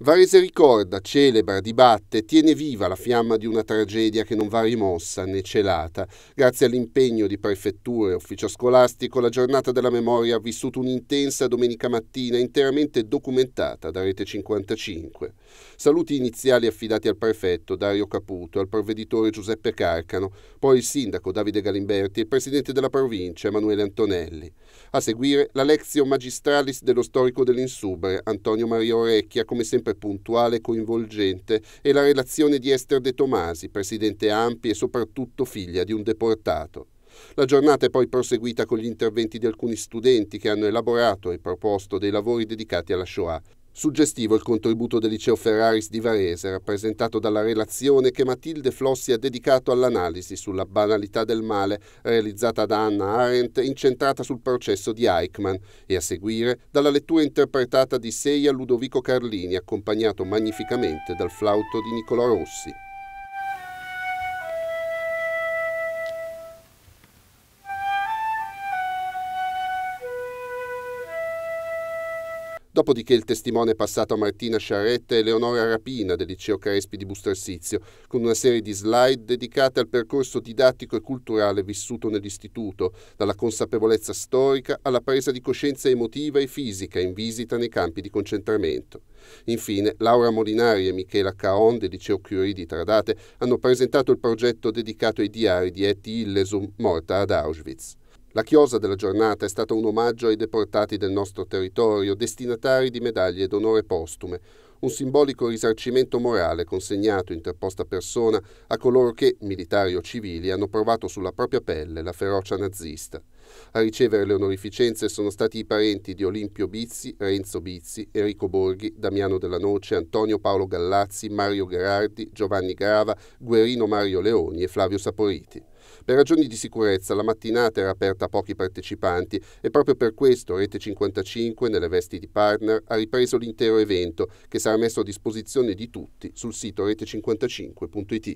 Varese ricorda, celebra, dibatte, tiene viva la fiamma di una tragedia che non va rimossa né celata. Grazie all'impegno di prefetture e ufficio scolastico, la giornata della memoria ha vissuto un'intensa domenica mattina interamente documentata da Rete 55. Saluti iniziali affidati al prefetto Dario Caputo, al provveditore Giuseppe Carcano, poi il sindaco Davide Galimberti e il presidente della provincia Emanuele Antonelli. A seguire la lezione magistralis dello storico dell'insubre Antonio Maria Orecchia come sempre sempre puntuale e coinvolgente, è la relazione di Esther De Tomasi, presidente Ampi e soprattutto figlia di un deportato. La giornata è poi proseguita con gli interventi di alcuni studenti che hanno elaborato e proposto dei lavori dedicati alla Shoah. Suggestivo il contributo del liceo Ferraris di Varese, rappresentato dalla relazione che Matilde Flossi ha dedicato all'analisi sulla banalità del male, realizzata da Anna Arendt, incentrata sul processo di Eichmann, e a seguire dalla lettura interpretata di Seia Ludovico Carlini, accompagnato magnificamente dal flauto di Nicola Rossi. Dopodiché il testimone è passato a Martina Sciaretta e Leonora Rapina del liceo Crespi di Bustarsizio, con una serie di slide dedicate al percorso didattico e culturale vissuto nell'istituto, dalla consapevolezza storica alla presa di coscienza emotiva e fisica in visita nei campi di concentramento. Infine, Laura Molinari e Michela Caon del liceo Curie di Tradate hanno presentato il progetto dedicato ai diari di Etty Illesum, morta ad Auschwitz. La chiosa della giornata è stata un omaggio ai deportati del nostro territorio, destinatari di medaglie d'onore postume, un simbolico risarcimento morale consegnato in terposta persona a coloro che, militari o civili, hanno provato sulla propria pelle la ferocia nazista. A ricevere le onorificenze sono stati i parenti di Olimpio Bizzi, Renzo Bizzi, Enrico Borghi, Damiano Della Noce, Antonio Paolo Gallazzi, Mario Gerardi, Giovanni Grava, Guerino Mario Leoni e Flavio Saporiti. Per ragioni di sicurezza la mattinata era aperta a pochi partecipanti e proprio per questo Rete 55, nelle vesti di partner, ha ripreso l'intero evento che sarà messo a disposizione di tutti sul sito rete55.it.